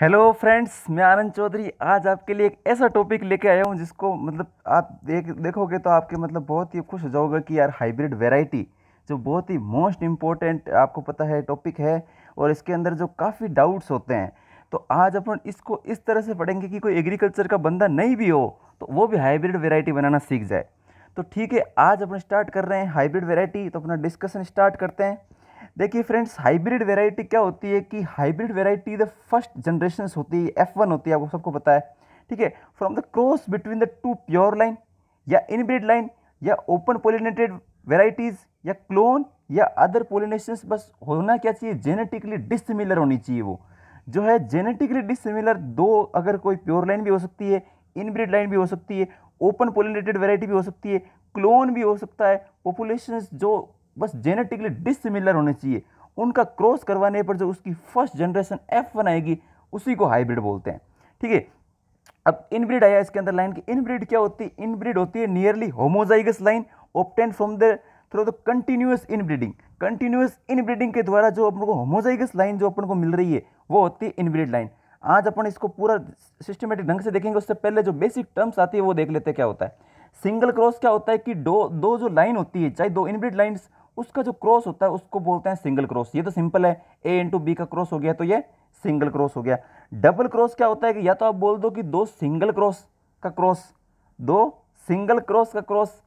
hello friends मैं आनंद चौधरी आज आपके लिए एक ऐसा टॉपिक लेके आया हूँ जिसको मतलब आप देख देखोगे तो आपके मतलब बहुत ही खुश हो जाओगे कि यार हाइब्रिड वेराइटी जो बहुत ही मोस्ट इम्पोर्टेंट आपको पता है टॉपिक है और इसके अंदर जो काफ़ी डाउट्स होते हैं तो आज अपन इसको इस तरह से पढ़ेंगे कि कोई एग्रीकल्चर का बंदा नहीं भी हो तो वो भी हाइब्रिड वेराइटी बनाना सीख जाए तो ठीक है आज अपन स्टार्ट कर रहे हैं हाइब्रिड वेराइटी तो अपना डिस्कशन स्टार्ट करते हैं देखिए फ्रेंड्स हाइब्रिड वेराइटी क्या होती है कि hybrid variety the first generation होती है एफ वन होती है आपको सबको पता है ठीक है from the cross between the two pure line या इनब्रिड लाइन या ओपन पोलिनेटेड वेराइटीज़ या क्लोन या अदर पोलिनेशन बस होना क्या चाहिए जेनेटिकली डिसिमिलर होनी चाहिए वो जो है जेनेटिकली डिसिमिलर दो अगर कोई प्योर लाइन भी हो सकती है इनब्रिड लाइन भी हो सकती है ओपन पोलिनेटेड वेराइटी भी हो सकती है क्लोन भी हो सकता है पॉपुलेशन जो बस जेनेटिकली डिसिमिलर होने चाहिए उनका क्रॉस करवाने पर जो उसकी फर्स्ट जनरेशन एफ वन आएगी उसी को हाइब्रिड बोलते हैं ठीक है अब इनब्रिड आया इसके अंदर लाइन की इनब्रिड क्या होती है इनब्रिड होती है nearly homozygous line obtain from the through the continuous inbreeding continuous inbreeding के द्वारा जो अपन को होमोजाइगस लाइन जो अपन को मिल रही है वो होती है इनब्रिड लाइन आज अपन इसको पूरा सिस्टमेटिक ढंग से देखेंगे उससे पहले जो बेसिक टर्म्स आती है वो देख लेते हैं क्या होता है सिंगल क्रॉस क्या होता है कि दो दो जो लाइन होती है चाहे दो इनब्रिड लाइन्स उसका जो क्रॉस होता है उसको बोलते हैं सिंगल क्रॉस ये तो सिंपल है ए इंटू बी का क्रॉस हो गया तो ये सिंगल क्रॉस हो गया डबल क्रॉस क्या होता है कि या तो आप बोल दो कि दो सिंगल क्रॉस का क्रॉस दो सिंगल क्रॉस का क्रॉस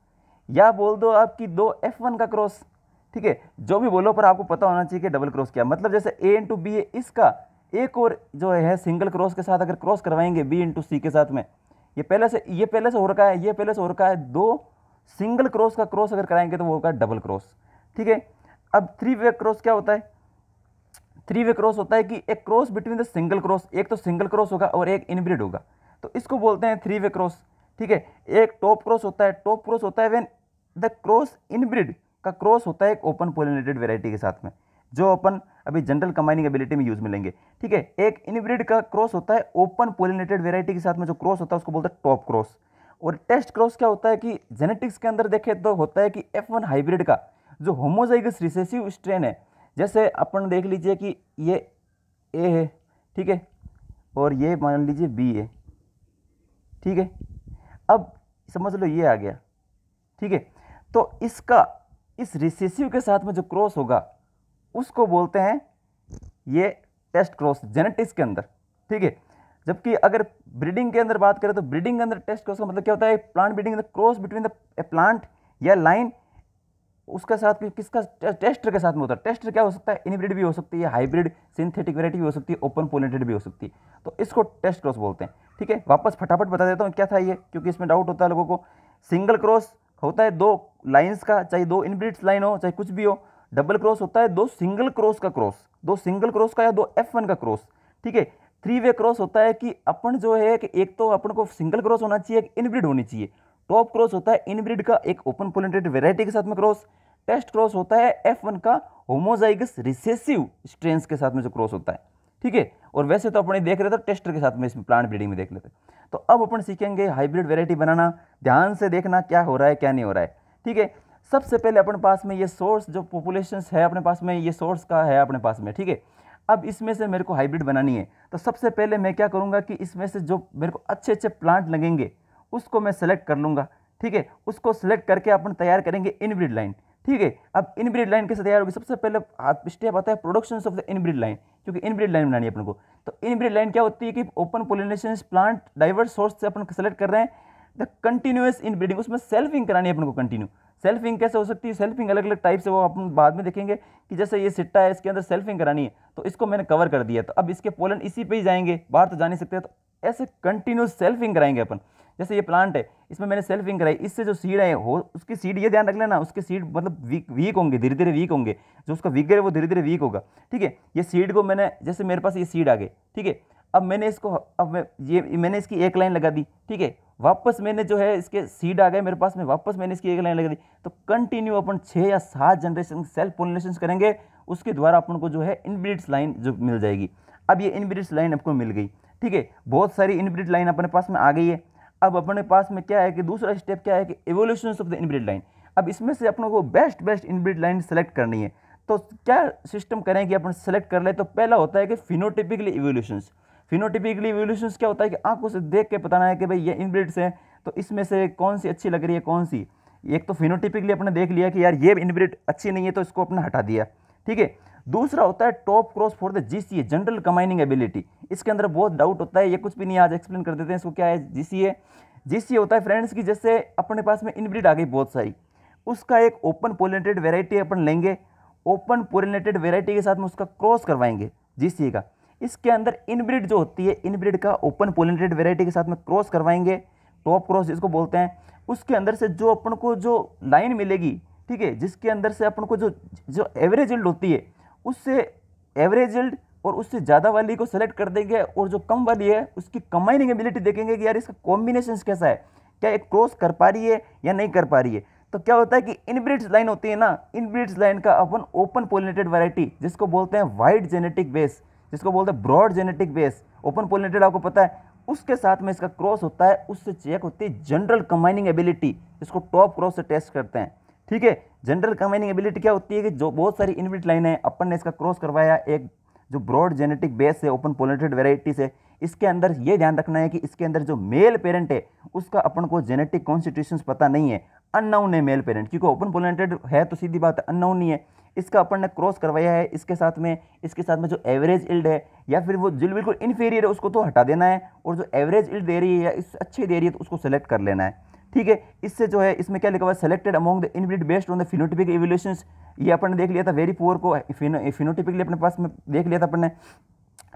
या बोल दो आपकी दो एफ वन का क्रॉस ठीक है जो भी बोलो पर आपको पता होना चाहिए कि डबल क्रॉस क्या मतलब जैसे ए इंटू बी है इसका एक और जो है सिंगल क्रॉस के साथ अगर क्रॉस करवाएंगे बी इंटू सी के साथ में ये पहले से ये पहले से हो रखा है ये पहले से हो रखा है दो सिंगल क्रॉस का क्रॉस अगर कराएंगे तो वो होगा डबल क्रॉस ठीक है अब थ्री वे क्रॉस क्या होता है थ्री वे क्रॉस होता है कि एक cross between the single cross एक तो सिंगल क्रॉस होगा और एक इनब्रिड होगा तो इसको बोलते हैं थ्री वे क्रॉस ठीक है एक टॉप क्रॉस होता है टॉप क्रॉस होता है वेन द क्रॉस इनब्रिड का क्रॉस होता है एक ओपन पोलिनेटेड वेराइटी के साथ में जो अपन अभी जनरल कमाइनिंग एबिलिटी में यूज में लेंगे ठीक है एक इनब्रिड का क्रॉस होता है ओपन पोलिनेटेड वेराइटी के साथ में जो क्रॉस होता है उसको बोलते हैं टॉप क्रॉस और टेस्ट क्रॉस क्या होता है कि जेनेटिक्स के अंदर देखें तो होता है कि एफ वन हाइब्रिड का जो होमोजाइगस रिसेसिव स्ट्रेन है जैसे अपन देख लीजिए कि ये ए है ठीक है और ये मान लीजिए बी है ठीक है अब समझ लो ये आ गया ठीक है तो इसका इस रिसेसिव के साथ में जो क्रॉस होगा उसको बोलते हैं ये टेस्ट क्रॉस जेनेटिक्स के अंदर ठीक है जबकि अगर ब्रीडिंग के अंदर बात करें तो ब्रीडिंग के अंदर टेस्ट क्रॉस का मतलब क्या होता है plant breeding cross between the plant या लाइन उसके साथ भी किसका टेस्टर के साथ में होता है टेस्टर क्या हो सकता है इनब्रिड भी हो सकती है हाइब्रिड सिंथेटिक वेराइटी भी हो सकती है ओपन पोलेटेड भी हो सकती है तो इसको टेस्ट क्रॉस बोलते हैं ठीक है वापस फटाफट बता देता हूँ क्या था ये क्योंकि इसमें डाउट होता है लोगों को सिंगल क्रॉस होता है दो लाइन्स का चाहे दो इनब्रिड्स लाइन हो चाहे कुछ भी हो डबल क्रॉस होता है दो सिंगल क्रॉस का क्रॉस दो सिंगल क्रॉस का या दो एफ वन का क्रॉस ठीक है थ्री वे क्रॉस होता है कि अपन जो है कि एक तो अपन को सिंगल क्रॉस होना चाहिए एक इनब्रिड होनी चाहिए टॉप क्रॉस होता है इनब्रिड का एक ओपन पोलेंटेड वेराइटी के साथ में क्रॉस टेस्ट क्रॉस होता है एफ वन का होमोजाइगस रिसेसिव स्ट्रेंस के साथ में जो क्रॉस होता है ठीक है और वैसे तो अपने देख रहे थे टेस्टर के साथ में इसमें प्लांट ब्रीडिंग में देख लेते तो अब अपन सीखेंगे हाइब्रिड वेराइटी बनाना ध्यान से देखना क्या हो रहा है क्या नहीं हो रहा है ठीक है सबसे पहले अपने पास में ये सोर्स जो पॉपुलेशन है अपने पास में ये सोर्स का है अपने पास में ठीक है अब इसमें से मेरे को हाइब्रिड बनानी है तो सबसे पहले मैं क्या करूँगा कि इसमें से जो मेरे को अच्छे अच्छे प्लांट लगेंगे उसको मैं सेलेक्ट कर लूँगा ठीक है उसको सेलेक्ट करके अपन तैयार करेंगे इनब्रिड लाइन ठीक है अब इनब्रिड लाइन कैसे तैयार होगी सबसे पहले स्टेप आता है production of the inbred line क्योंकि इनब्रिड लाइन बनानी है अपन को तो इनब्रिड लाइन क्या होती है कि open pollination plant diverse source से अपन सेलेक्ट कर रहे हैं द कंटिन्यूस इनब्रीडिंग उसमें सेल्फिंग करानी है अपन को कंटिन्यू सेल्फिंग कैसे हो सकती है सेल्फिंग अलग अलग टाइप से वो अपन बाद में देखेंगे कि जैसे ये सिट्टा है इसके अंदर सेल्फिंग करानी है तो इसको मैंने कवर कर दिया तो अब इसके पोलन इसी पे ही जाएंगे बाहर तो जा नहीं सकते तो ऐसे कंटिन्यूस सेल्फिंग कराएंगे अपन जैसे ये प्लांट है इसमें मैंने सेल्फिंग कराई इससे जो सीड है हो उसकी सीड ये ध्यान रख लेना उसके सीड मतलब वीक वीक होंगे धीरे धीरे वीक होंगे जो उसका विगर है वो धीरे धीरे वीक होगा ठीक है ये सीड को मैंने जैसे मेरे पास ये सीड आ गई ठीक है अब मैंने इसको अब मैं ये मैंने इसकी एक लाइन लगा दी ठीक है वापस मैंने जो है इसके सीड आ गए मेरे पास में वापस मैंने इसकी एक लाइन लगा दी तो कंटिन्यू अपन छः या सात जनरेशन सेल्फ पोलिनेशन करेंगे उसके द्वारा अपन को जो है इनब्रिड्स लाइन जो मिल जाएगी अब ये इनब्रिड्स लाइन आपको मिल गई ठीक है बहुत सारी इनब्रिड लाइन अपने पास में आ गई है अब अपने पास में क्या है कि दूसरा स्टेप क्या है कि evolution of the inbred line अब इसमें से अपनों को best best inbred line select करनी है तो क्या सिस्टम करें कि अपन सेलेक्ट कर ले तो पहला होता है कि फिनोटिपिकली एवोल्यूशन फिनोटिपिकली एवोल्यूशंस क्या होता है कि आपको उसे देख के बताना है कि भाई ये इनब्रिड्स हैं तो इसमें से कौन सी अच्छी लग रही है कौन सी एक तो फिनोटिपिकली अपने देख लिया कि यार ये इनब्रिड अच्छी नहीं है तो इसको अपने हटा दिया ठीक है दूसरा होता है top cross for the G C A general combining ability इसके अंदर बहुत डाउट होता है ये कुछ भी नहीं आज एक्सप्लेन कर देते हैं इसको क्या है जी जी सी ए सी ए होता है फ्रेंड्स की जैसे अपने पास में इनब्रीड आ गई बहुत सारी उसका एक ओपन पोलिनेटेड वेराइटी अपन लेंगे ओपन पोलिनेटेड वेराइटी के साथ में उसका क्रॉस करवाएंगे जी सी ए का इसके अंदर इनब्रिड जो होती है इनब्रिड का ओपन पोलिनेटेड वेराइटी के साथ में क्रॉस करवाएंगे टॉप क्रॉस जिसको बोलते हैं उसके अंदर से जो अपन को जो लाइन मिलेगी ठीक है जिसके अंदर से अपन को जो जो एवरेज इल्ड होती है उससे एवरेज एल्ड और उससे ज़्यादा वाली को सेलेक्ट कर देंगे और जो कम वाली है उसकी कंबाइनिंग एबिलिटी देखेंगे कि यार इसका कॉम्बिनेशन कैसा है क्या एक क्रॉस कर पा रही है या नहीं कर पा रही है तो क्या होता है कि इनब्रिड्स लाइन होती है ना इनब्रिड्स लाइन का अपन ओपन पोलिनेटेड वैरायटी जिसको बोलते हैं वाइड जेनेटिक बेस जिसको बोलते हैं broad genetic base open pollinated आपको पता है उसके साथ में इसका क्रॉस होता है उससे चेक होती है जनरल कंबाइनिंग एबिलिटी जिसको टॉप क्रॉस से टेस्ट करते हैं ठीक है जनरल कंबाइनिंग एबिलिटी क्या होती है कि जो बहुत सारी इनविट लाइन है अपन ने इसका क्रॉस करवाया एक जो ब्रॉड जेनेटिक बेस है ओपन पोलेटेड वेराइटीज़ है इसके अंदर ये ध्यान रखना है कि इसके अंदर जो मेल पेरेंट है उसका अपन को जेनेटिक कॉन्स्टिट्यूशन पता नहीं है अननाउन है मेल पेरेंट क्योंकि ओपन पोलेटेड है तो सीधी बात है अननाउन ही है इसका अपन ने क्रॉस करवाया है इसके साथ में इसके साथ में जो एवरेज इल्ड है या फिर वो जो बिल्कुल इन्फीरियर है उसको तो हटा देना है और जो एवरेज इल्ड दे रही है या इस अच्छी दे रही है तो उसको सेलेक्ट कर लेना है ठीक है इससे जो है इसमें क्या लिखा हुआ है selected among the inbred based on the phenotypic evolution ये अपने ने देख लिया था वेरी पुअर को फिनोटिपिकली अपने पास में देख लिया था अपने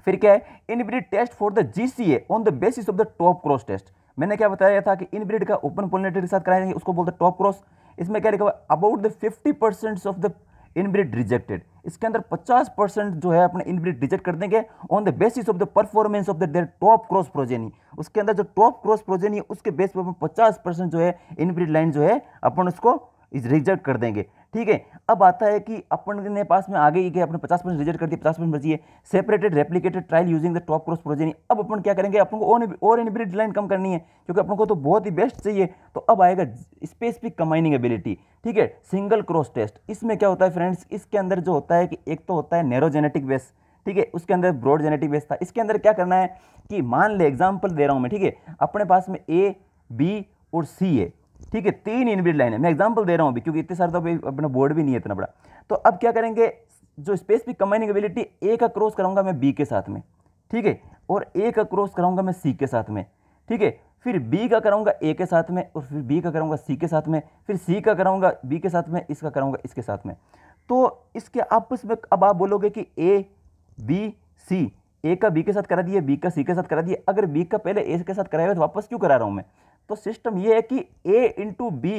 फिर क्या है inbred test for the GCA on the basis of the top cross test मैंने क्या बताया था कि इनब्रिड का ओपन पोलिनेटर के साथ कराया उसको बोलते टॉप क्रॉस इसमें क्या लिखा हुआ about the fifty percent of the inbred rejected इसके अंदर 50 परसेंट जो है अपने इनब्रिड रिजेक्ट कर देंगे on the basis of the performance of the their top cross progeny उसके अंदर जो टॉप क्रॉस प्रोजेनी है उसके बेस पर पचास परसेंट जो है इनब्रिड लाइन जो है अपन उसको रिजेक्ट कर देंगे ठीक है अब आता है कि अपने पास में आगे ही गए अपने पचास परसेंट रिजल्ट कर दिया पचास परसेंट बची है separated replicated trial using the top cross progeny अब अपन क्या करेंगे अपन को और और इनबिलिट लाइन कम करनी है क्योंकि अपन को तो बहुत ही बेस्ट चाहिए तो अब आएगा स्पेसिफिक कमाइनिंग एबिलिटी ठीक है सिंगल क्रॉस टेस्ट इसमें क्या होता है फ्रेंड्स इसके अंदर जो होता है कि एक तो होता है नैरो जेनेटिक बेस ठीक है उसके अंदर ब्रॉड जेनेटिक बेस था इसके अंदर क्या करना है कि मान ले एग्जाम्पल दे रहा हूँ मैं ठीक है अपने पास में ए बी और सी है ठीक है तीन इनबिल्ड लाइन है मैं एग्जांपल दे रहा हूँ अभी क्योंकि इतने सारे तो अभी अपना बोर्ड भी नहीं है इतना बड़ा तो अब क्या करेंगे जो स्पेसिफिक कंबाइनिंग एबिलिटी ए का क्रॉस कराऊंगा मैं बी के साथ में ठीक है और ए का क्रॉस कराऊंगा मैं सी के साथ में ठीक है फिर बी का कराऊंगा ए के साथ में और फिर बी का कराऊंगा सी के साथ में फिर सी का कराऊंगा बी के साथ में इसका कराऊंगा इसके साथ में तो इसके आपस में अब आप बोलोगे कि ए बी सी ए का बी के साथ करा दिए बी का सी के साथ करा दिए अगर बी का पहले ए के साथ कराया हुआ तो वापस क्यों करा रहा हूँ मैं तो सिस्टम ये है कि ए इंटू बी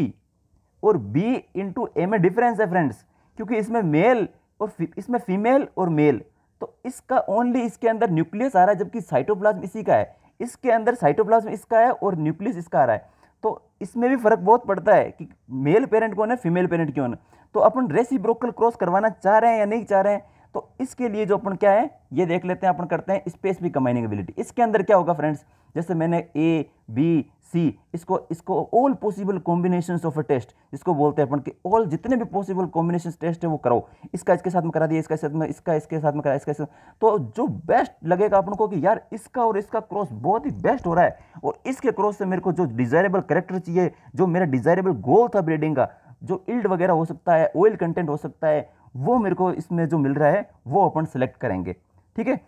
और बी इंटू ए में डिफरेंस है फ्रेंड्स क्योंकि इसमें मेल और इसमें फीमेल और मेल तो इसका ओनली इसके अंदर न्यूक्लियस आ रहा है जबकि साइटोप्लाज्म इसी का है इसके अंदर साइटोप्लाज्म इसका है और न्यूक्लियस इसका आ रहा है तो इसमें भी फ़र्क बहुत पड़ता है कि मेल पेरेंट कौन है फीमेल पेरेंट क्यों है तो अपन रेसिप्रोकल क्रॉस करवाना चाह रहे हैं या नहीं चाह रहे हैं तो इसके लिए जो अपन क्या है ये देख लेते हैं अपन करते हैं स्पेस भी कंबाइनिंग एबिलिटी इसके अंदर क्या होगा फ्रेंड्स जैसे मैंने ए बी सी इसको इसको all possible combination of a test इसको बोलते हैं अपन कि ऑल जितने भी पॉसिबल कॉम्बिनेशन टेस्ट है वो करो इसका इसके साथ में करा दिया इसका साथ में इसका इसके साथ में करा इसके साथ तो जो बेस्ट लगेगा अपन को कि यार इसका और इसका क्रॉस बहुत ही बेस्ट हो रहा है और इसके क्रॉस से मेरे को जो डिजायरेबल करेक्टर चाहिए जो मेरा डिजायरेबल गोल था ब्रीडिंग का जो इल्ड वगैरह हो सकता है ऑयल कंटेंट हो सकता है वो मेरे को इसमें जो मिल रहा है वो अपन सेलेक्ट करेंगे ठीक है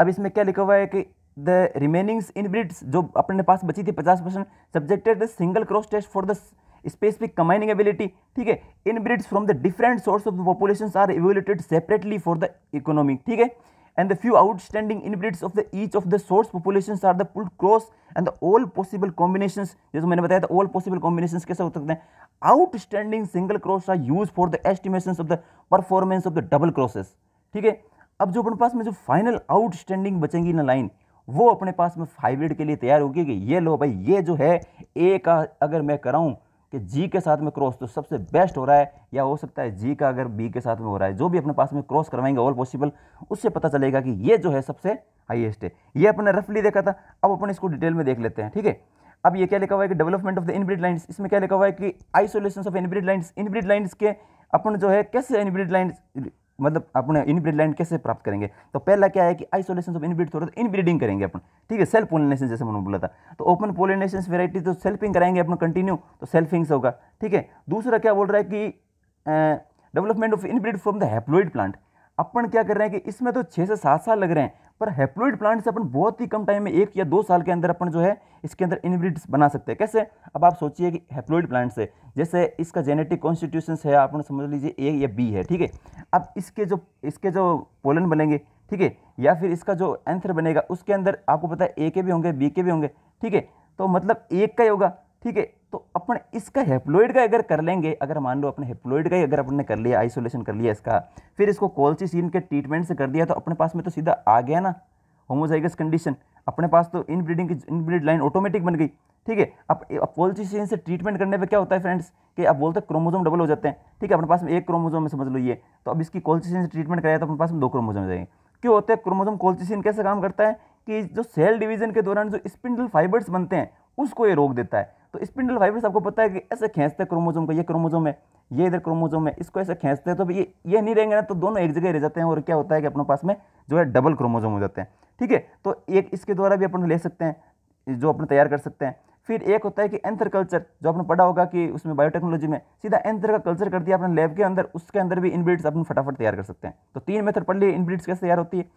अब इसमें क्या लिखा हुआ है कि द रिमेनिंग्स इन ब्रिड्स जो अपने पास बची थी पचास percent subjected single cross test for the specific combining ability ठीक है inbreds from the different source of the population are evaluated separately for the economy ठीक है and the few outstanding inbreeds of the each of the source populations are the pulled cross and the all possible combination जैसे मैंने बताया था all possible combination कैसे हो सकते हैं outstanding single cross are use for the estimation of the performance of the double crosses ठीक है अब जो अपने पास में जो फाइनल आउटस्टैंडिंग बचेंगी ना लाइन वो अपने पास में हाइब्रिड के लिए तैयार होगी कि ये लो भाई ये जो है ए का अगर मैं कराऊँ कि जी के साथ में क्रॉस तो सबसे बेस्ट हो रहा है या हो सकता है जी का अगर बी के साथ में हो रहा है जो भी अपने पास में क्रॉस करवाएंगे ऑल पॉसिबल उससे पता चलेगा कि ये जो है सबसे हाईएस्ट है ये अपने रफली देखा था अब अपन इसको डिटेल में देख लेते हैं ठीक है अब ये क्या लिखा हुआ है कि development of the inbred lines इसमें क्या लिखा हुआ है कि isolation of inbred lines inbred lines के अपन जो है कैसे इनब्रिड लाइन्स मतलब अपने इनब्रिड लाइन कैसे प्राप्त करेंगे तो पहला क्या है कि आइसोलेशन ऑफ इनब्रिड थोड़ा तो इनब्रीडिंग करेंगे अपन ठीक है सेल्फ पोलिनेशन जैसे मैंने बोला था तो ओपन पोलिनेशन वेराइटी तो सेल्फिंग कराएंगे अपन कंटिन्यू तो सेल्फिंग होगा ठीक है दूसरा क्या बोल रहा है कि development of inbred from the haploid plant अपन क्या कर रहे हैं कि इसमें तो छः से सात साल लग रहे हैं पर हैप्लोइड प्लांट से अपन बहुत ही कम टाइम में एक या दो साल के अंदर अपन जो है इसके अंदर इनब्रिड्स बना सकते हैं कैसे अब आप सोचिए कि हैप्लोइड प्लांट से जैसे इसका जेनेटिक कॉन्स्टिट्यूशन है आप समझ लीजिए ए या बी है ठीक है अब इसके जो इसके जो पोलन बनेंगे ठीक है या फिर इसका जो एंथर बनेगा उसके अंदर आपको पता है ए के भी होंगे बी के भी होंगे ठीक है तो मतलब एक का ही होगा ठीक है तो अपन इसका हेप्लोइड का अगर कर लेंगे अगर मान लो अपने हेप्लोइड का ही अगर अपने कर लिया आइसोलेशन कर लिया इसका फिर इसको कोल्सिसिन के ट्रीटमेंट से कर दिया तो अपने पास में तो सीधा आ गया ना होमोजाइगस कंडीशन अपने पास तो इन ब्रीडिंग की इन ब्रीड लाइन ऑटोमेटिक बन गई ठीक है अब कोल्सिसिन से ट्रीटमेंट करने पर क्या होता है फ्रेंड्स कि आप बोलते हैं क्रोमोजोम डबल हो जाते हैं ठीक है अपने पास में एक क्रोमोजोम में समझ लो ये तो अब इसकी कोल्सिसिन से ट्रीटमेंट कराया तो अपने पास में दो क्रोमोजोम जाएंगे क्यों होता है क्रोमोजोम कोल्सिसिन कैसे काम करता है कि जो सेल डिवीजन के दौरान जो स्पिंडल फाइबर्स बनते हैं उसको ये रोक देता है तो स्पिंडल फाइबर्स आपको पता है कि ऐसे खींचते हैं क्रोमोजोम को ये क्रोमोजोम है ये इधर क्रोमोजोम है इसको ऐसे खींचते हैं तो ये ये नहीं रहेंगे ना तो दोनों एक जगह रह जाते हैं और क्या होता है कि अपने पास में जो है डबल क्रोमोजोम हो जाते हैं ठीक है तो एक इसके द्वारा भी अपन ले सकते हैं जो अपने तैयार कर सकते हैं फिर एक होता है कि एंथर कल्चर जो आपने पढ़ा होगा कि उसमें बायोटेक्नोलॉजी में सीधा एंथर का कल्चर कर दिया अपने लैब के अंदर उसके अंदर भी इनब्रिड्स अपन फटाफट तैयार कर सकते हैं तो तीन मेथड पढ़ लिए इनब्रिड्स कैसे तैयार होती है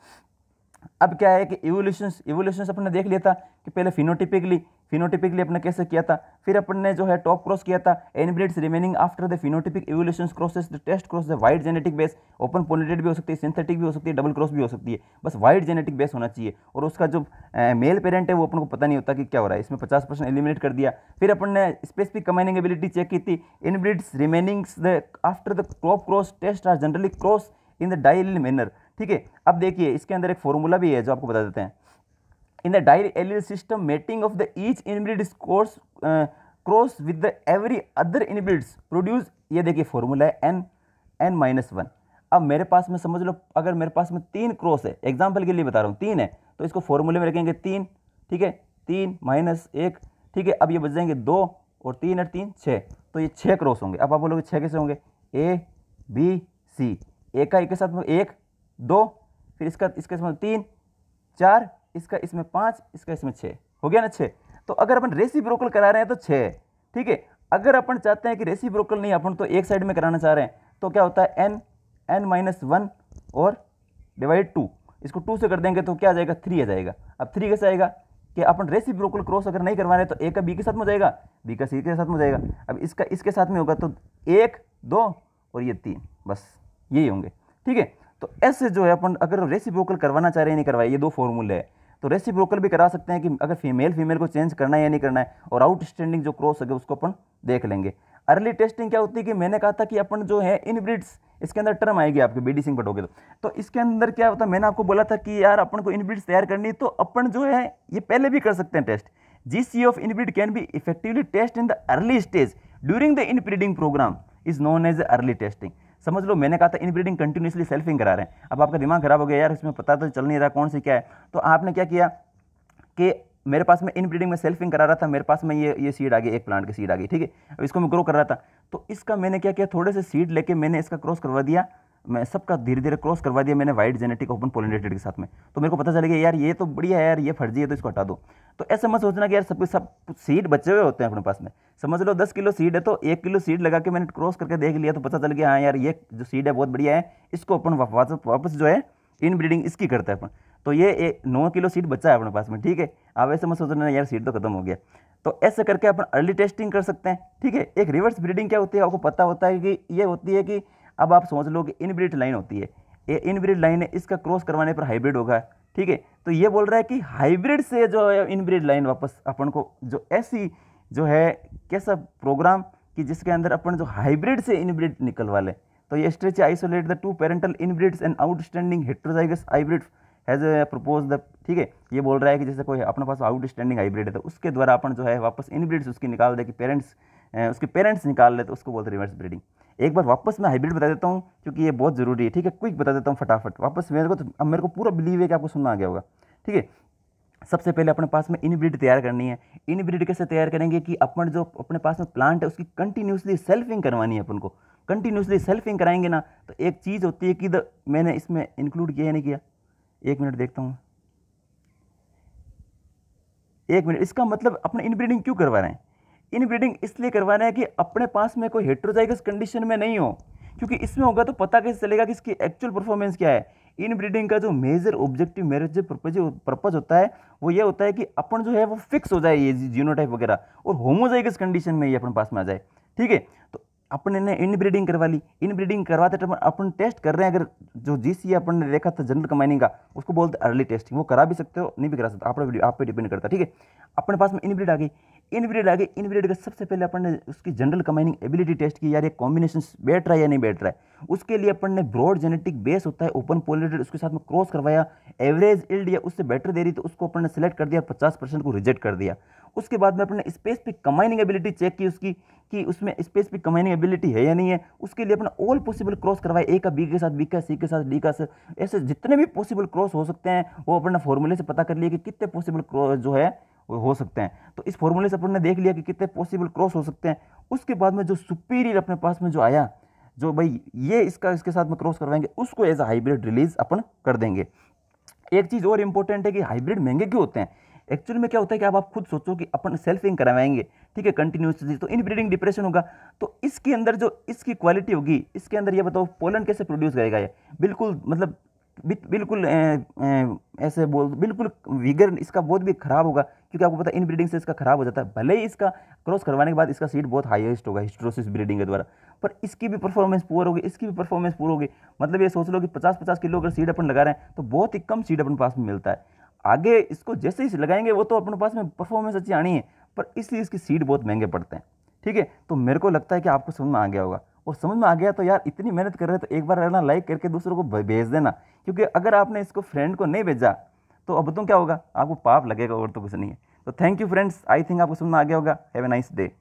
अब क्या है कि इवोल्यूशन इवोल्यूशन अपने देख लिया था कि पहले फिनोटिपिकली फिनोटिपिकली अपने कैसे किया था फिर अपन ने जो है टॉप क्रॉस किया था inbreds remaining after the phenotypic evolution crosses the test cross the wide genetic base open pollinated भी हो सकती है सिंथेटिक भी हो सकती है डबल क्रॉस भी हो सकती है बस वाइड जेनेटिक बेस होना चाहिए और उसका जो मेल पेरेंट है वो अपन को पता नहीं होता कि क्या हो रहा है इसमें पचास परसेंट एलिमिनेट कर दिया फिर अपन ने स्पेसिफिक कमाइनिंग एबिलिटी चेक की थी inbreds remainings the after the top cross test are generally cross in the diallel manner ठीक है अब देखिए इसके अंदर एक फॉर्मूला भी है जो आपको बता देते हैं in the diallel system mating of the each inbred course cross with the every other inbreds produce ये देखिए फॉर्मूला है एन एन माइनस वन अब मेरे पास में समझ लो अगर मेरे पास में तीन क्रॉस है एग्जाम्पल के लिए बता रहा हूँ तीन है तो इसको फॉर्मूले में रखेंगे तीन ठीक है तीन माइनस एक ठीक है अब ये बच जाएंगे दो और तीन और तीन छः तो ये छः क्रॉस होंगे अब आप बोलोगे छः कैसे होंगे ए बी सी ए का एक के साथ में एक दो फिर इसका इसके इसमें तीन चार इसका इसमें पाँच इसका इसमें छः हो गया ना छः तो अगर अपन रेसी ब्रोकल करा रहे हैं तो छः ठीक है अगर अपन चाहते हैं कि रेसी ब्रोकल नहीं अपन तो एक साइड में कराना चाह रहे हैं तो क्या होता है एन एन माइनस वन और डिवाइड टू इसको टू से कर देंगे तो क्या आ जाएगा थ्री आ जाएगा अब थ्री कैसे आएगा कि अपन रेसी ब्रोकल क्रॉस अगर नहीं करवा रहे तो ए का बी के साथ में जाएगा बी का सी के साथ में जाएगा अब इसका इसके साथ में होगा तो एक दो और ये तीन बस यही होंगे ठीक है तो ऐसे जो है अपन अगर रेसिप्रोकल करवाना चाह रहे हैं नहीं करवाए ये दो फॉर्मूले है तो रेसिप्रोकल भी करा सकते हैं कि अगर फीमेल फीमेल को चेंज करना है या नहीं करना है और आउटस्टैंडिंग जो क्रॉस है उसको अपन देख लेंगे अर्ली टेस्टिंग क्या होती है कि मैंने कहा था कि अपन जो है इनब्रिड्स इसके अंदर टर्म आएगी आपके डी सिंह पटोगे तो तो इसके अंदर क्या होता है मैंने आपको बोला था कि यार अपन को इनब्रिड्स तैयार करनी तो अपन जो है ये पहले भी कर सकते हैं test G C of inbred can be effectively test in the early stage during the inbreeding program is known as early testing समझ लो मैंने कहा था इनब्रीडिंग कंटिन्यूसली सेल्फिंग करा रहे हैं अब आपका दिमाग खराब हो गया यार इसमें पता तो चल नहीं रहा कौन सी क्या है तो आपने क्या किया कि मेरे पास में इनब्रीडिंग में सेल्फिंग करा रहा था मेरे पास में ये ये सीड आ गई एक प्लांट की सीड आ गई ठीक है अब इसको मैं ग्रो कर रहा था तो इसका मैंने क्या किया थोड़े से सीड लेके मैंने इसका क्रॉस करवा दिया मैं सबका धीरे धीरे क्रॉस करवा दिया मैंने वाइट जेनेटिक ओपन पोलिनेटेड के साथ में तो मेरे को पता चल गया यार ये तो बढ़िया है यार ये फर्जी है तो इसको हटा दो तो ऐसे मत सोचना कि यार सब सब सीड बचे हुए होते हैं अपने पास में समझ लो दस किलो सीड है तो एक किलो सीड लगा के मैंने क्रॉस करके देख लिया तो पता चल गया हाँ यार ये जो सीड है बहुत बढ़िया है इसको अपन वापस वापस जो है इन ब्रीडिंग इसकी करते हैं अपन तो ये एक नौ किलो सीड बचा है अपने पास में ठीक है आप ऐसे मत सोचना यार सीड तो खत्म हो गया तो ऐसे करके अपन अर्ली टेस्टिंग कर सकते हैं ठीक है एक रिवर्स ब्रीडिंग क्या होती है आपको पता होता है कि ये होती है कि अब आप सोच लो कि इनब्रीड लाइन होती है ये इनब्रिड लाइन है इसका क्रॉस करवाने पर हाइब्रिड होगा ठीक है तो ये बोल रहा है कि हाइब्रिड से जो है इनब्रिड लाइन वापस अपन को जो ऐसी जो है कैसा प्रोग्राम कि जिसके अंदर अपन जो हाइब्रिड से इनब्रिड निकल वाले तो ये stretch isolate the two parental inbreds and outstanding heterozygous hybrid has propose the ठीक है ये बोल रहा है कि जैसे कोई अपने पास आउटस्टैंडिंग हाइब्रिड है तो उसके द्वारा अपन जो है वापस इनब्रिड्स उसकी निकाल दे कि पेरेंट्स uh, उसके पेरेंट्स निकाल ले तो उसको बोलते रिवर्स ब्रीडिंग एक बार वापस मैं हाइब्रिड बता देता हूँ क्योंकि ये बहुत ज़रूरी है ठीक है क्विक बता देता हूँ फटाफट वापस मेरे को तो, अब मेरे को पूरा बिलीव है कि आपको सुनना आ गया होगा ठीक है सबसे पहले अपने पास में इनब्रिड तैयार करनी है इनब्रिड कैसे तैयार करेंगे कि अपन जो अपने पास में प्लांट है उसकी कंटिन्यूसली सेल्फिंग करवानी है अपन को कंटिन्यूसली सेल्फिंग कराएंगे ना तो एक चीज़ होती है कि मैंने इसमें इंक्लूड किया नहीं किया एक मिनट देखता हूँ एक मिनट इसका मतलब अपने इनब्रीडिंग क्यों करवा रहे हैं इनब्रीडिंग इसलिए करवाना है कि अपने पास में कोई हेट्रोजाइगस कंडीशन में नहीं हो क्योंकि इसमें होगा तो पता कैसे चलेगा कि इसकी एक्चुअल परफॉर्मेंस क्या है इन ब्रीडिंग का जो मेजर ऑब्जेक्टिव मेरे जो पर्पज होता है वो ये होता है कि अपन जो है वो फिक्स हो जाए ये जीनोटाइप वगैरह और होमोजाइगस कंडीशन में ये अपने पास में आ जाए ठीक है तो अपने ने इन ब्रीडिंग करवा ली इन ब्रीडिंग करवाते टाइम अपन टेस्ट कर रहे हैं अगर जो जी सी e अपन ने देखा था जनरल कमाइनिंग का उसको बोलते अर्ली टेस्टिंग वो करा भी सकते हो नहीं भी करा सकते आप पे डिपेंड करता ठीक है अपने पास में इन ब्रीड आ गई इनब्रेड आगे इनब्रीड का सबसे पहले अपन ने उसकी जनरल कमाइनिंग एबिलिटी टेस्ट की यार ये कॉम्बिनेशन बैठ रहा है या नहीं बैठ रहा है उसके लिए अपन ने ब्रॉड जेनेटिक बेस होता है ओपन पोलेटेड उसके साथ में क्रॉस करवाया एवरेज इल्ड या उससे बेटर दे रही तो उसको अपन ने सेलेक्ट कर दिया पचास परसेंट को रिजेक्ट कर दिया उसके बाद में अपने स्पेसिफिक कमाइनिंग एबिलिटी चेक की उसकी कि उसमें स्पेसिफिक कमाइनिंग एबिलिटी है या नहीं है उसके लिए अपना ऑल पॉसिबल क्रॉस करवाए ए का बी के साथ बी का सी के साथ डी का ऐसे जितने भी पॉसिबल क्रॉस हो सकते हैं वो अपना फॉर्मूले से पता कर लिए कि कितने पॉसिबल क्रॉस जो है हो सकते हैं तो इस फॉर्मूले से अपन ने देख लिया कि कितने पॉसिबल क्रॉस हो सकते हैं उसके बाद में जो सुपीरियर अपने पास में जो आया जो भाई ये इसका इसके साथ में क्रॉस करवाएंगे उसको एज अ हाइब्रिड रिलीज अपन कर देंगे एक चीज़ और इम्पोर्टेंट है कि हाइब्रिड महंगे क्यों होते हैं एक्चुअल में क्या होता है कि आप, आप खुद सोचो कि अपन सेल्फिंग करवाएंगे ठीक है कंटिन्यूसली तो इन ब्रीडिंग डिप्रेशन होगा तो इसके अंदर जो इसकी क्वालिटी होगी इसके अंदर ये बताओ पोलन कैसे प्रोड्यूस करेगा ये बिल्कुल मतलब बिल्कुल ऐसे बोल बिल्कुल विगर इसका बहुत भी ख़राब होगा क्योंकि आपको पता इन ब्रीडिंग से इसका खराब हो जाता है भले ही इसका क्रॉस करवाने के बाद इसका सीड बहुत हाईएस्ट होगा हिस्ट्रोसिस ब्रीडिंग के द्वारा पर इसकी भी परफॉर्मेंस पुअर होगी इसकी भी परफॉर्मेंस पुअर होगी मतलब ये सोच लो कि पचास पचास किलो अगर सीड अपन लगा रहे हैं तो बहुत ही कम सीड अपन पास में मिलता है आगे इसको जैसे ही लगाएंगे वो तो अपने पास में परफॉर्मेंस अच्छी आनी है पर इसलिए इसकी सीड बहुत महंगे पड़ते हैं ठीक है तो मेरे को लगता है कि आपको समझ में आ गया होगा और समझ में आ गया तो यार इतनी मेहनत कर रहे हैं तो एक बार रहना लाइक करके दूसरों को भेज देना क्योंकि अगर आपने इसको फ्रेंड को नहीं भेजा तो अब तो क्या होगा आपको पाप लगेगा और तो कुछ नहीं है तो thank you friends I think आपको समझ में आ गया होगा हैव ए नाइस डे